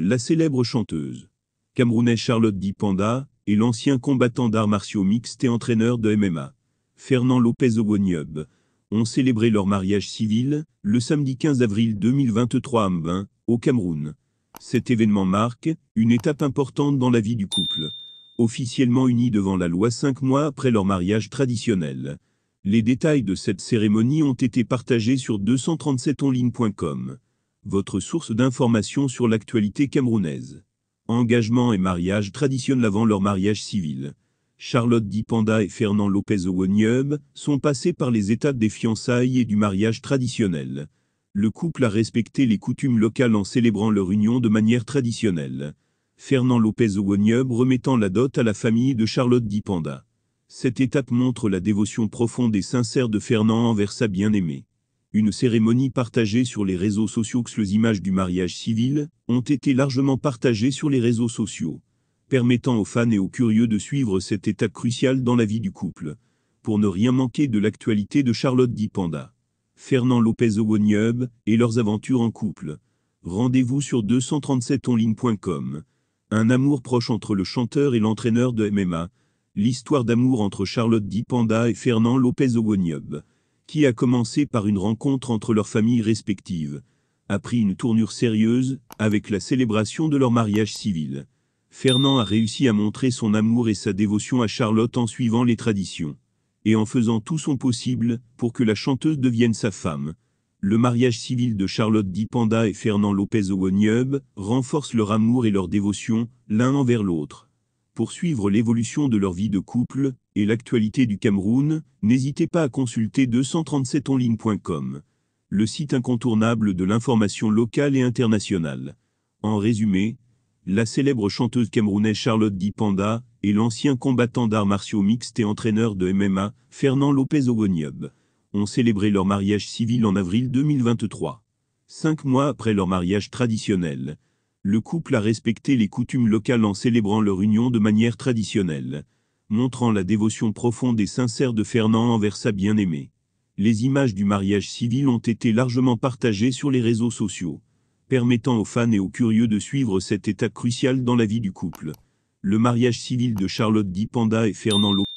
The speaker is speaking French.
La célèbre chanteuse camerounaise Charlotte Dipanda et l'ancien combattant d'arts martiaux mixtes et entraîneur de MMA, Fernand Lopez Ogoniub, ont célébré leur mariage civil le samedi 15 avril 2023 à Mbin, au Cameroun. Cet événement marque une étape importante dans la vie du couple. Officiellement unis devant la loi cinq mois après leur mariage traditionnel. Les détails de cette cérémonie ont été partagés sur 237online.com votre source d'information sur l'actualité camerounaise. Engagement et mariage traditionnent avant leur mariage civil. Charlotte Dipanda et Fernand Lopez Owonium sont passés par les étapes des fiançailles et du mariage traditionnel. Le couple a respecté les coutumes locales en célébrant leur union de manière traditionnelle. Fernand Lopez Owonium remettant la dot à la famille de Charlotte Dipanda. Cette étape montre la dévotion profonde et sincère de Fernand envers sa bien-aimée une cérémonie partagée sur les réseaux sociaux que les images du mariage civil ont été largement partagées sur les réseaux sociaux, permettant aux fans et aux curieux de suivre cette étape cruciale dans la vie du couple, pour ne rien manquer de l'actualité de Charlotte Dipanda, Fernand Lopez Ogoniub et leurs aventures en couple. Rendez-vous sur 237online.com. Un amour proche entre le chanteur et l'entraîneur de MMA, l'histoire d'amour entre Charlotte Dipanda et Fernand Lopez Ogoniub qui a commencé par une rencontre entre leurs familles respectives, a pris une tournure sérieuse avec la célébration de leur mariage civil. Fernand a réussi à montrer son amour et sa dévotion à Charlotte en suivant les traditions, et en faisant tout son possible pour que la chanteuse devienne sa femme. Le mariage civil de Charlotte Dipanda et Fernand Lopez Ogoniub renforce leur amour et leur dévotion, l'un envers l'autre. Pour suivre l'évolution de leur vie de couple, et l'actualité du Cameroun, n'hésitez pas à consulter 237online.com, le site incontournable de l'information locale et internationale. En résumé, la célèbre chanteuse camerounaise Charlotte Dipanda et l'ancien combattant d'arts martiaux mixtes et entraîneur de MMA, Fernand Lopez Ogoniub, ont célébré leur mariage civil en avril 2023. Cinq mois après leur mariage traditionnel, le couple a respecté les coutumes locales en célébrant leur union de manière traditionnelle montrant la dévotion profonde et sincère de Fernand envers sa bien-aimée. Les images du mariage civil ont été largement partagées sur les réseaux sociaux, permettant aux fans et aux curieux de suivre cette étape cruciale dans la vie du couple. Le mariage civil de Charlotte Dipanda et Fernand Lopez